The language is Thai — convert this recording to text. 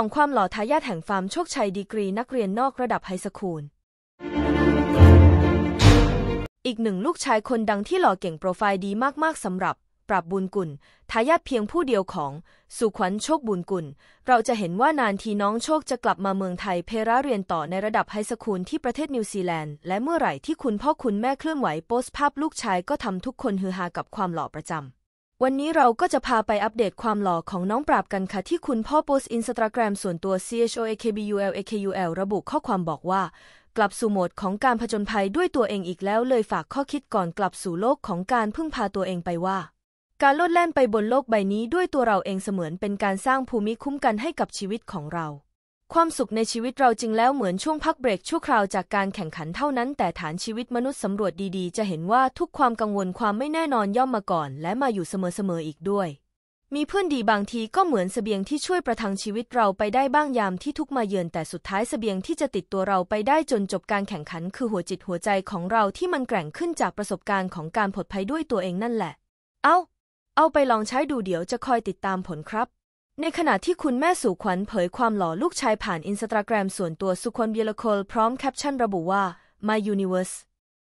สองความหล่อทายาทแห่งฟาร์มโชคชัย ดีกรีนักเรียนนอกระดับไฮสคูล อีกหนึ่งลูกชายคนดังที่หล่อเก่งโปรไฟล์ดีมากๆสำหรับ ปรับบุญกุลทายาทเพียงผู้เดียวของสุขวัญโชคบุญกุล เราจะเห็นว่านานทีน้องโชคจะกลับมาเมืองไทยเพราเรียนต่อในระดับไฮสคูล ที่ประเทศนิวซีแลนด์และเมื่อไหร่ที่คุณพ่อคุณแม่เคลื่อนไหวโพสต์ภาพลูกชายก็ทำทุกคนฮือฮากับความหล่อประจำวันนี้เราก็จะพาไปอัปเดตความหล่อของน้องปราบกันค่ะที่คุณพ่อโพสอินสตาแกรมส่วนตัว choakbulakul ระบุข้อความบอกว่า กลับสู่โหมดของการผจญภัยด้วยตัวเองอีกแล้วเลยฝากข้อคิดก่อนกลับสู่โลกของการพึ่งพาตัวเองไปว่า การลดแล่นไปบนโลกใบนี้ด้วยตัวเราเองเสมือนเป็นการสร้างภูมิคุ้มกันให้กับชีวิตของเราความสุขในชีวิตเราจริงแล้วเหมือนช่วงพักเบรกชั่วคราวจากการแข่งขันเท่านั้นแต่ฐานชีวิตมนุษย์สำรวจดีๆจะเห็นว่าทุกความกังวลความไม่แน่นอนย่อมมาก่อนและมาอยู่เสมอๆอีกด้วย มีเพื่อนดีบางทีก็เหมือนสเสบียงที่ช่วยประทังชีวิตเราไปได้บ้างยามที่ทุกมาเยือนแต่สุดท้ายสเสบียงที่จะติดตัวเราไปได้จนจบการแข่งขันคือหัวจิตหัวใจของเราที่มันแกร่งขึ้นจากประสบการณ์ของการผดภัยด้วยตัวเองนั่นแหละเอา้า เอาไปลองใช้ดูเดี๋ยวจะคอยติดตามผลครับในขณะที่คุณแม่สุขวัญเผยความหล่อลูกชายผ่านอินสตาแกรมส่วนตัวสุขวัญเบลโคลพร้อมแคปชั่นระบุว่า My Universe